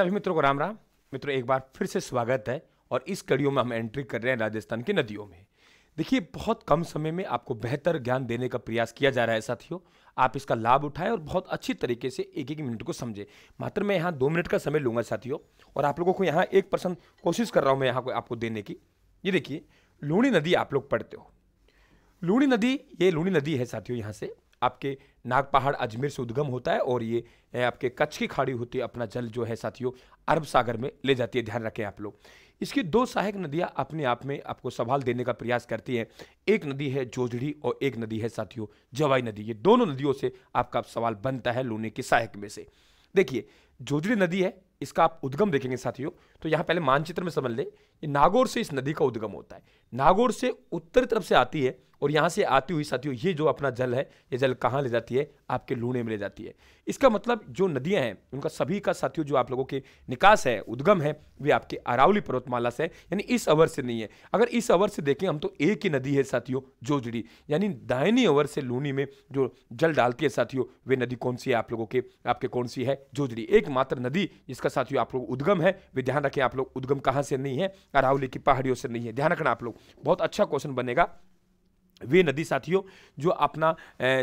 सभी मित्रों को राम राम मित्रों एक बार फिर से स्वागत है और इस कड़ियों में हम एंट्री कर रहे हैं राजस्थान की नदियों में देखिए बहुत कम समय में आपको बेहतर ज्ञान देने का प्रयास किया जा रहा है साथियों आप इसका लाभ उठाएं और बहुत अच्छी तरीके से एक एक मिनट को समझें मात्र मैं यहाँ दो मिनट का समय लूंगा साथियों और आप लोगों को यहाँ एक परसेंट कोशिश कर रहा हूँ मैं यहाँ को आपको देने की ये देखिए लूणी नदी आप लोग पढ़ते हो लूणी नदी ये लूणी नदी है साथियों यहाँ से आपके नाग पहाड़ अजमेर से उद्गम होता है और ये आपके कच्छ की खाड़ी होती है अपना जल जो है साथियों अरब सागर में ले जाती है ध्यान रखें आप लोग इसकी दो सहायक नदियां अपने आप में आपको सवाल देने का प्रयास करती हैं एक नदी है जोजड़ी और एक नदी है साथियों जवाई नदी ये दोनों नदियों से आपका सवाल बनता है लूने के सहायक में से देखिए जोजड़ी नदी है इसका आप उद्गम देखेंगे साथियों तो यहाँ पहले मानचित्र में समझ लें नागौर से इस नदी का उद्गम होता है नागौर से उत्तर तरफ से आती है और यहाँ से आती हुई साथियों ये जो अपना जल है ये जल कहाँ ले जाती है आपके लूणे में ले जाती है इसका मतलब जो नदियाँ हैं उनका सभी का साथियों जो आप लोगों के निकास है उद्गम है वे आपके अरावली पर्वतमाला से यानी इस अवर से नहीं है अगर इस अवर से देखें हम तो एक ही नदी है साथियों जोजड़ी यानी दाहिनी अवर से लूनी में जो जल डालती है साथियों वे नदी कौन सी है आप लोगों के आपके कौन सी है जोजड़ी एकमात्र नदी जिसका साथियों आप लोग उद्गम है वे ध्यान रखें आप लोग उद्गम कहाँ से नहीं है अरावली की पहाड़ियों से नहीं है ध्यान रखना आप लोग बहुत अच्छा क्वेश्चन बनेगा वे नदी साथियों जो अपना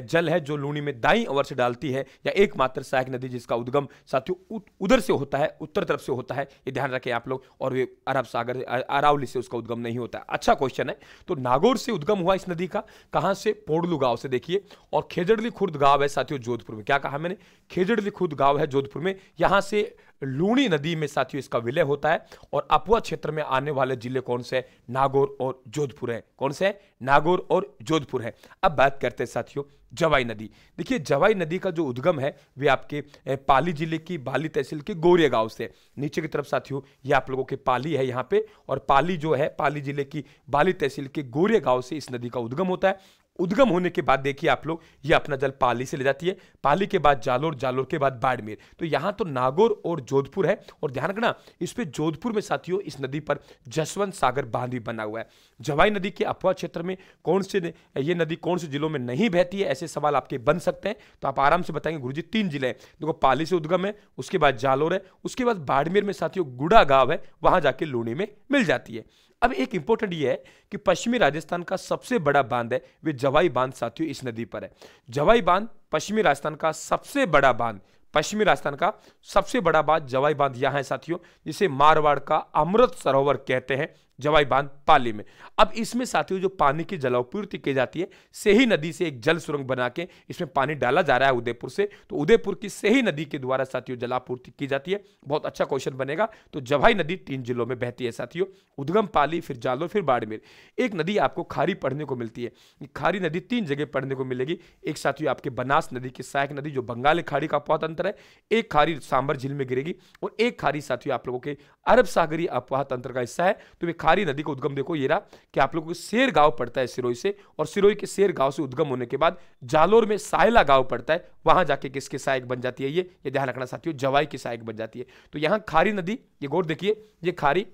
जल है जो लूणी में दाई ओर से डालती है या एकमात्र सहायक नदी जिसका उद्गम साथियों उधर से होता है उत्तर तरफ से होता है ये ध्यान रखें आप लोग और वे अरब सागर अरावली से उसका उद्गम नहीं होता है अच्छा क्वेश्चन है तो नागौर से उद्गम हुआ इस नदी का कहाँ से पोड़लू गाँव से देखिए और खेजड़ली खुर्द गाँव है साथियों जोधपुर में क्या कहा मैंने खेजड़ली खुर्द गाँव है जोधपुर में यहाँ से लूणी नदी में साथियों इसका विलय होता है और अपुआ क्षेत्र में आने वाले जिले कौन से नागौर और जोधपुर है कौन से नागौर और जोधपुर है अब बात करते हैं साथियों जवाई नदी देखिए जवाई नदी का जो उद्गम है वे आपके पाली जिले की बाली तहसील के गोरिया गांव से नीचे की तरफ साथियों ये आप लोगों के पाली है यहाँ पे और पाली जो है पाली जिले की बाली तहसील के गोरिया गांव से इस नदी का उद्गम होता है उद्गम होने के बाद देखिए आप लोग ये अपना जल पाली से ले जाती है पाली के बाद जालोर जालोर के बाद बाड़मेर तो यहाँ तो नागौर और जोधपुर है और ध्यान रखना इस पर जोधपुर में साथियों इस नदी पर जसवंत सागर बांध भी बना हुआ है जवाई नदी के अपवा क्षेत्र में कौन से ये नदी कौन से जिलों में नहीं बहती है ऐसे सवाल आपके बन सकते हैं तो आप आराम से बताएंगे गुरु जी तीन जिले हैं देखो पाली से उद्गम है उसके बाद जालोर है उसके बाद बाड़मेर में साथियों गुड़ा गांव है वहां जाके लोने में मिल जाती है अब एक इंपॉर्टेंट ये है कि पश्चिमी राजस्थान का सबसे बड़ा बांध है वे जवाई बांध साथियों इस नदी पर है जवाई बांध पश्चिमी राजस्थान का सबसे बड़ा बांध पश्चिमी राजस्थान का सबसे बड़ा बांध जवाई बांध यहाँ है साथियों जिसे मारवाड़ का अमृत सरोवर कहते हैं जवाई बांध पाली में अब इसमें साथियों जो पानी की जलापूर्ति की जाती है सेही नदी से एक जल सुरंग बना के इसमें पानी डाला जा रहा है उदयपुर से तो उदयपुर की सेही नदी के द्वारा साथियों जलापूर्ति की जाती है बहुत अच्छा क्वेश्चन बनेगा तो जवाई नदी तीन जिलों में बहती है साथियों उद्गम पाली फिर जालो फिर बाड़मेर एक नदी आपको खारी पढ़ने को मिलती है खारी नदी तीन जगह पढ़ने को मिलेगी एक साथियों आपके बनास नदी की सहायक नदी जो बंगाल खाड़ी का अपवाह तंत्र है एक खारी सांबर झील में गिरेगी और एक खारी साथियों आप लोगों के अरब सागरी अपवाह तंत्र का हिस्सा है तो वे खारी नदी का उद्गम देखो ये रहा कि आप लोगों को शेर गांव पड़ता है सिरोई से और सिरोई के शेर गांव से उद्गम होने के बाद जालोर में सायला गांव पड़ता है वहां जाके किसके सहायक बन जाती है ये ये ध्यान रखना साथियों जवाई की सहायक बन जाती है तो यहाँ खारी नदी ये गौर देखिए ये खारी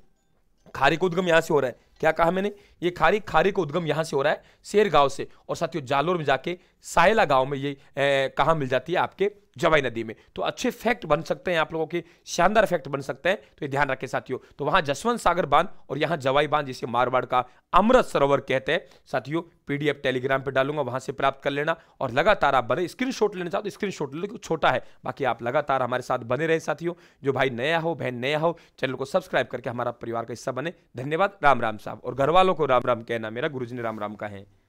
खारी का उद्गम यहाँ से हो रहा है क्या कहा मैंने ये खारी खारी का उद्गम यहाँ से हो रहा है शेर गांव से और साथियों जालोर में जाके सायला गांव में ये कहाँ मिल जाती है आपके जवाई नदी में तो अच्छे फैक्ट बन सकते हैं आप लोगों के शानदार फैक्ट बन सकते हैं तो ये ध्यान रखें साथियों तो वहां जसवंत सागर बांध और यहां जवाई बांध जिसे मारवाड़ का अमृत सरोवर कहते हैं साथियों पीडीएफ टेलीग्राम पे डालूंगा वहां से प्राप्त कर लेना और लगातार आप बने शॉट लेना चाहते तो स्क्रीन शॉट लेकिन छोटा है बाकी आप लगातार हमारे साथ बने रहे साथियों जो भाई नया हो बहन नया हो चैनल को सब्सक्राइब करके हमारा परिवार का हिस्सा बने धन्यवाद राम राम साहब और घर वालों को राम राम कहना मेरा गुरुजी ने राम राम का है